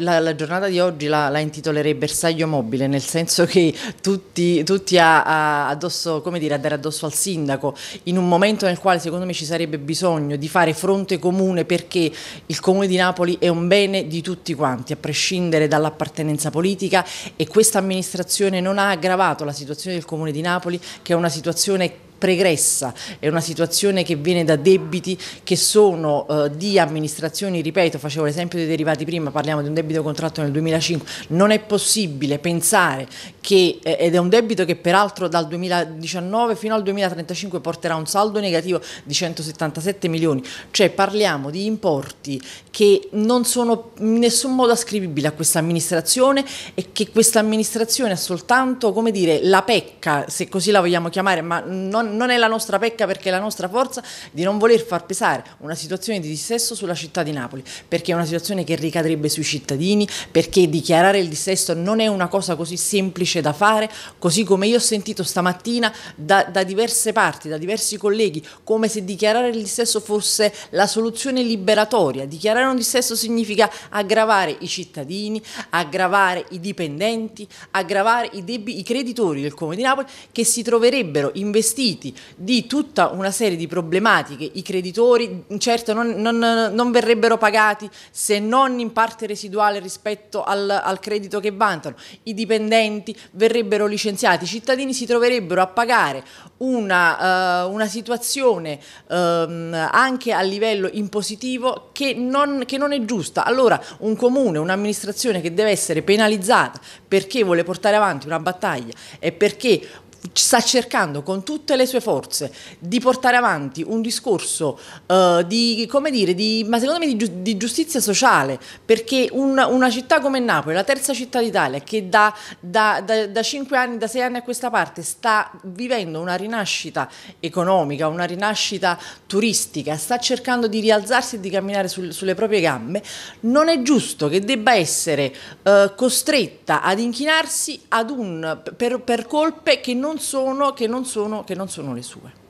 La, la, giornata di oggi la, la, intitolerei bersaglio mobile, nel senso che tutti, tutti a, a, addosso, come dire, a dare addosso al sindaco, in un momento nel quale secondo me ci sarebbe bisogno di fare fronte comune perché il comune di Napoli è un bene di tutti quanti, a prescindere dall'appartenenza politica e questa amministrazione non ha aggravato la situazione del comune di Napoli, che è una situazione pregressa, è una situazione che viene da debiti che sono eh, di amministrazioni, ripeto, facevo l'esempio dei derivati prima, parliamo di un debito contratto nel 2005, non è possibile pensare che, eh, ed è un debito che peraltro dal 2019 fino al 2035 porterà un saldo negativo di 177 milioni, cioè parliamo di importi che non sono in nessun modo ascrivibili a questa amministrazione e che questa amministrazione ha soltanto, come dire, la pecca, se così la vogliamo chiamare, ma non non, è la nostra pecca perché è la nostra forza di non voler far pesare una situazione di dissesto sulla città di Napoli, perché è una situazione che ricadrebbe sui cittadini, perché dichiarare il dissesto non è una cosa così semplice da fare, così come io ho sentito stamattina da, da diverse parti, da diversi colleghi, come se dichiarare il dissesto fosse la soluzione liberatoria. Dichiarare un dissesto significa aggravare i cittadini, aggravare i dipendenti, aggravare i, i creditori del Comune di Napoli che si troverebbero investiti riferimenti di tutta una serie di problematiche. I creditori certo non, non, non verrebbero pagati se non in parte residuale rispetto al, al credito che vantano, i dipendenti verrebbero licenziati, i cittadini si troverebbero a pagare una, uh, una situazione um, anche a livello impositivo che non, che non è giusta. Allora un comune, un'amministrazione che deve essere penalizzata perché vuole portare avanti una battaglia e perché sta cercando con tutte le sue forze di portare avanti un discorso uh, di, come dire, di, ma secondo me di, di giustizia sociale, perché una, una, città come Napoli, la terza città d'Italia, che da, da, da, da 5 anni, da sei anni a questa parte sta vivendo una rinascita economica, una rinascita turistica, sta cercando di rialzarsi e di camminare sul, sulle proprie gambe, non è giusto che debba essere uh, costretta ad inchinarsi ad un, per, per colpe che non non sono, che non sono, che non sono le sue.